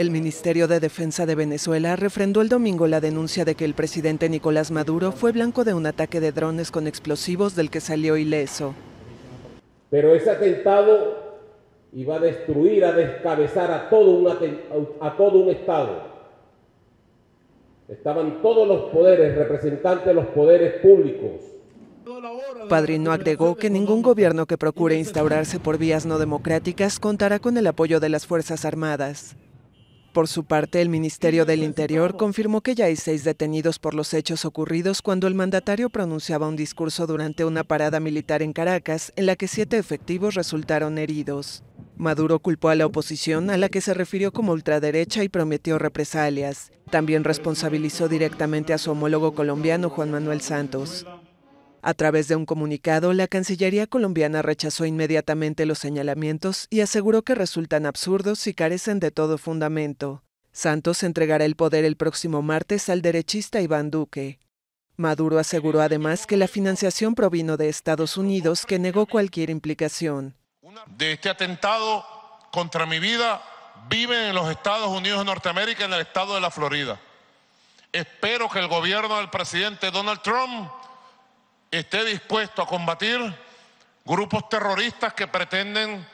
El Ministerio de Defensa de Venezuela refrendó el domingo la denuncia de que el presidente Nicolás Maduro fue blanco de un ataque de drones con explosivos del que salió ileso. Pero ese atentado iba a destruir, a descabezar a todo un, a todo un Estado. Estaban todos los poderes, representantes de los poderes públicos, Padrino agregó que ningún gobierno que procure instaurarse por vías no democráticas contará con el apoyo de las Fuerzas Armadas. Por su parte, el Ministerio del Interior confirmó que ya hay seis detenidos por los hechos ocurridos cuando el mandatario pronunciaba un discurso durante una parada militar en Caracas, en la que siete efectivos resultaron heridos. Maduro culpó a la oposición, a la que se refirió como ultraderecha y prometió represalias. También responsabilizó directamente a su homólogo colombiano Juan Manuel Santos. A través de un comunicado, la Cancillería colombiana rechazó inmediatamente los señalamientos y aseguró que resultan absurdos y carecen de todo fundamento. Santos entregará el poder el próximo martes al derechista Iván Duque. Maduro aseguró además que la financiación provino de Estados Unidos, que negó cualquier implicación. De este atentado contra mi vida viven en los Estados Unidos de Norteamérica, en el estado de la Florida. Espero que el gobierno del presidente Donald Trump esté dispuesto a combatir grupos terroristas que pretenden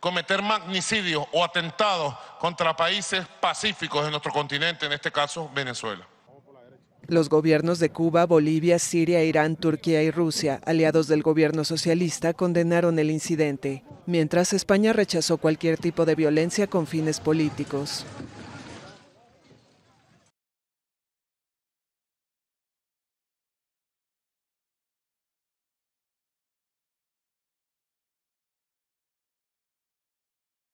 cometer magnicidios o atentados contra países pacíficos de nuestro continente, en este caso Venezuela. Los gobiernos de Cuba, Bolivia, Siria, Irán, Turquía y Rusia, aliados del gobierno socialista, condenaron el incidente, mientras España rechazó cualquier tipo de violencia con fines políticos.